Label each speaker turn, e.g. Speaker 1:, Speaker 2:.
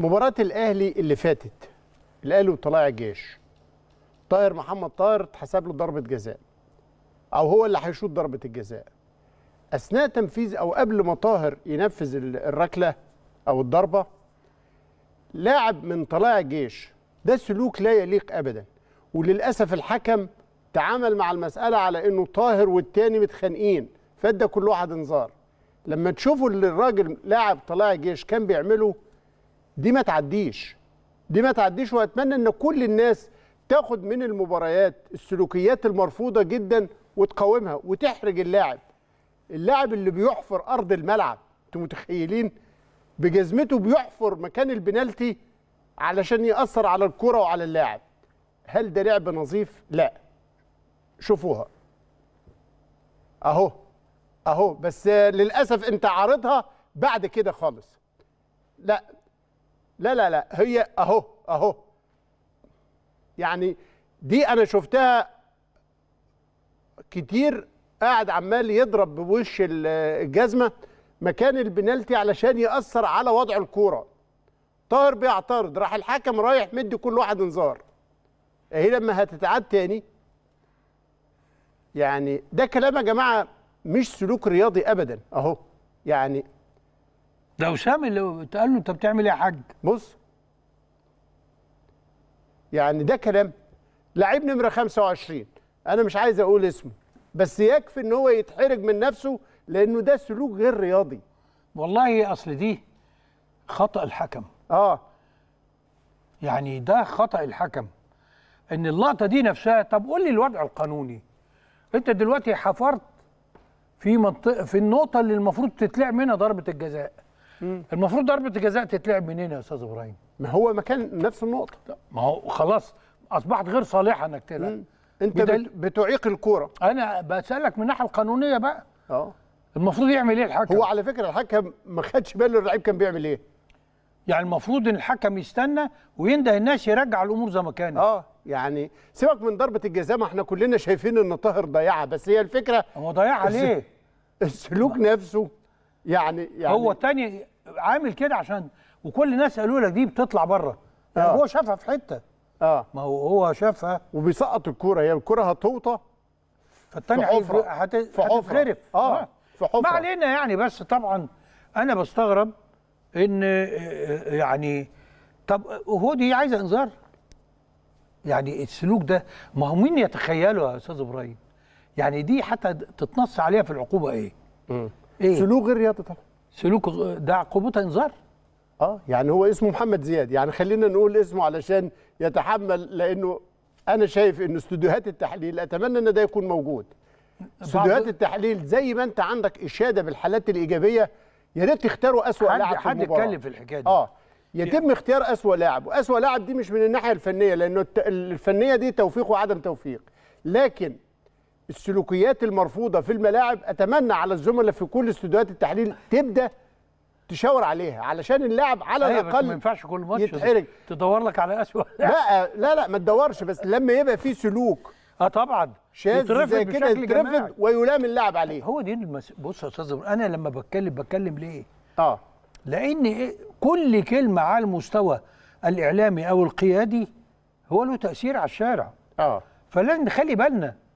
Speaker 1: مباراة الأهلي اللي فاتت الأهلي وطلائع الجيش طاهر محمد طاهر اتحسب له ضربة جزاء أو هو اللي هيشوط ضربة الجزاء أثناء تنفيذ أو قبل ما طاهر ينفذ الركلة أو الضربة لاعب من طلائع الجيش ده سلوك لا يليق أبدا وللأسف الحكم تعامل مع المسألة على أنه طاهر والتاني متخانقين فادى كل واحد انذار لما تشوفوا اللي الراجل لاعب طلائع الجيش كان بيعمله دي ما تعديش دي ما تعديش واتمنى ان كل الناس تاخد من المباريات السلوكيات المرفوضه جدا وتقاومها وتحرج اللاعب اللاعب اللي بيحفر ارض الملعب انتوا متخيلين بجزمته بيحفر مكان البنالتي علشان ياثر على الكره وعلى اللاعب هل ده لعب نظيف لا شوفوها اهو اهو بس للاسف انت عارضها بعد كده خالص لا لا لا لا هي اهو اهو يعني دي انا شفتها كتير قاعد عمال يضرب بوش الجزمه مكان البنالتي علشان ياثر على وضع الكوره طاهر بيعترض راح الحكم رايح مدي كل واحد انذار اهي لما هتتعاد تاني يعني ده كلام يا جماعه مش سلوك رياضي ابدا اهو يعني ده وسام اللي قال له انت بتعمل ايه يا حاج بص يعني ده كلام لعيب نمره 25 انا مش عايز اقول اسمه بس يكفي ان هو يتحرج من نفسه لانه ده سلوك غير رياضي والله اصل دي خطا الحكم
Speaker 2: اه يعني ده خطا الحكم ان اللقطه دي نفسها طب قول لي الوضع القانوني انت دلوقتي حفرت في منطقه في النقطه اللي المفروض تتلعب منها ضربه الجزاء مم. المفروض ضربه الجزاء تتلعب منين يا استاذ ابراهيم ما هو مكان نفس النقطه ما هو خلاص اصبحت غير صالحه انك تلعب انت بدل... بتعيق الكوره انا بسالك من الناحيه القانونيه بقى اه المفروض يعمل ايه الحكم هو على فكره الحكم ما خدش باله اللعيب كان بيعمل ايه يعني المفروض ان الحكم يستنى وينده الناس يرجع الامور زي ما كانت اه يعني سيبك من
Speaker 1: ضربه الجزاء ما احنا كلنا شايفين ان طاهر ضيعها بس هي الفكره هو ضيعها ليه السلوك نفسه يعني يعني هو الثاني عامل كده عشان وكل الناس
Speaker 2: قالوا لك دي بتطلع بره يعني آه. هو شافها في حته اه ما هو هو شافها وبيسقط
Speaker 1: الكوره هي الكوره هتوطى فالتاني هتتغرف في حفره آه. آه. في
Speaker 2: حفره ما علينا يعني بس طبعا انا بستغرب ان آه، آه، يعني طب هو دي عايزه انذار يعني السلوك ده ما هو مين يتخيله يا استاذ ابراهيم يعني دي حتى تتنص عليها في العقوبه ايه
Speaker 1: م. إيه؟ سلوك غير رياضي طبعا سلوك ده عقوبه انذار اه يعني هو اسمه محمد زياد يعني خلينا نقول اسمه علشان يتحمل لانه انا شايف ان استوديوهات التحليل اتمنى ان ده يكون موجود استوديوهات التحليل زي ما انت عندك اشاده بالحالات الايجابيه يا ريت تختاروا اسوء لاعب في حد اتكلم في
Speaker 2: الحكايه دي اه
Speaker 1: يتم اختيار اسوء لاعب واسوء لاعب دي مش من الناحيه الفنيه لانه الفنيه دي توفيق وعدم توفيق لكن السلوكيات المرفوضه في الملاعب اتمنى على الزملاء في كل استوديوهات التحليل تبدا تشاور عليها علشان اللاعب على أيوة، الاقل ما ينفعش كل ماتش يتحرج تدور لك على اسوء لا آه، لا لا ما تدورش بس لما يبقى في
Speaker 2: سلوك اه طبعا شاذ زي كده يترفض ويلام اللاعب عليه هو دي المس... بص يا استاذ انا لما بتكلم بتكلم ليه؟ اه لان إيه، كل كلمه على المستوى الاعلامي او القيادي هو له تاثير على الشارع اه فلازم نخلي بالنا